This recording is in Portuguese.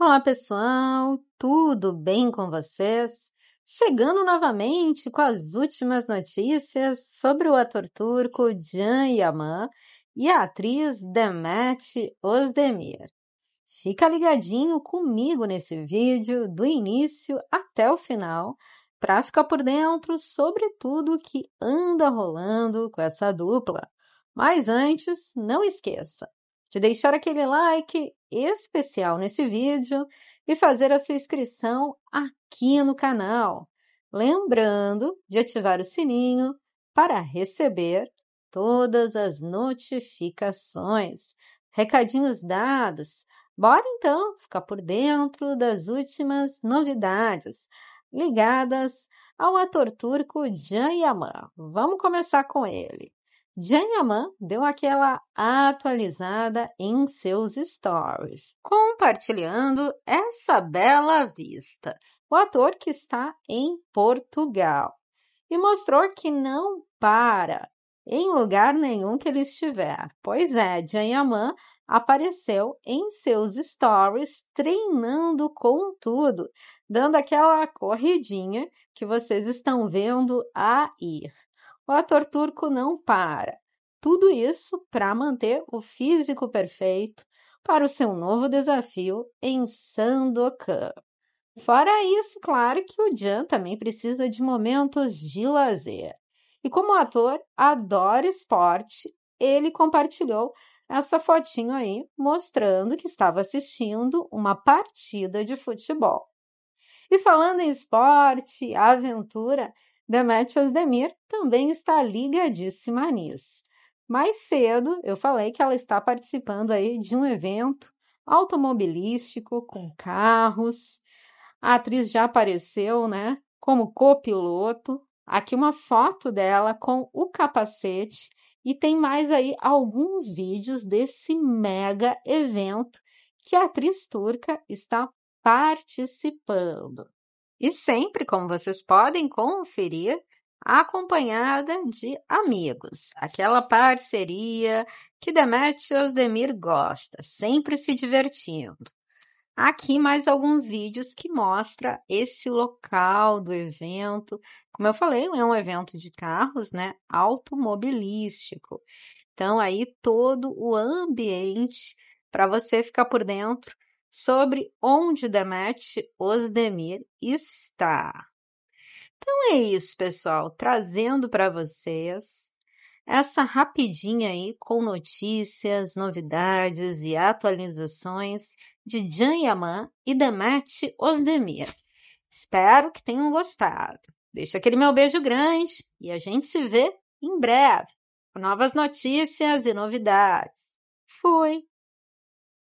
Olá, pessoal! Tudo bem com vocês? Chegando novamente com as últimas notícias sobre o ator turco Can Yaman e a atriz Demet Özdemir. Fica ligadinho comigo nesse vídeo, do início até o final, para ficar por dentro sobre tudo que anda rolando com essa dupla. Mas antes, não esqueça, de deixar aquele like especial nesse vídeo e fazer a sua inscrição aqui no canal. Lembrando de ativar o sininho para receber todas as notificações. Recadinhos dados. Bora então ficar por dentro das últimas novidades ligadas ao ator turco Can Yaman. Vamos começar com ele. Janyaman deu aquela atualizada em seus stories, compartilhando essa bela vista. O ator que está em Portugal e mostrou que não para em lugar nenhum que ele estiver. Pois é, Janyaman apareceu em seus stories treinando com tudo, dando aquela corridinha que vocês estão vendo aí. O ator turco não para. Tudo isso para manter o físico perfeito para o seu novo desafio em Sandokan. Fora isso, claro que o Jan também precisa de momentos de lazer. E como ator adora esporte, ele compartilhou essa fotinho aí mostrando que estava assistindo uma partida de futebol. E falando em esporte, aventura, Demetrius Demir também está ligadíssima nisso. Mais cedo, eu falei que ela está participando aí de um evento automobilístico com carros. A atriz já apareceu, né, como copiloto. Aqui uma foto dela com o capacete e tem mais aí alguns vídeos desse mega evento que a atriz turca está participando e sempre, como vocês podem conferir, acompanhada de amigos, aquela parceria que Demetrio e Osdemir gosta, sempre se divertindo. Aqui mais alguns vídeos que mostra esse local do evento. Como eu falei, é um evento de carros, né, automobilístico. Então aí todo o ambiente para você ficar por dentro sobre onde Demet Osdemir está. Então é isso, pessoal, trazendo para vocês essa rapidinha aí com notícias, novidades e atualizações de Jan Yaman e Demet Osdemir. Espero que tenham gostado. Deixa aquele meu beijo grande e a gente se vê em breve com novas notícias e novidades. Fui!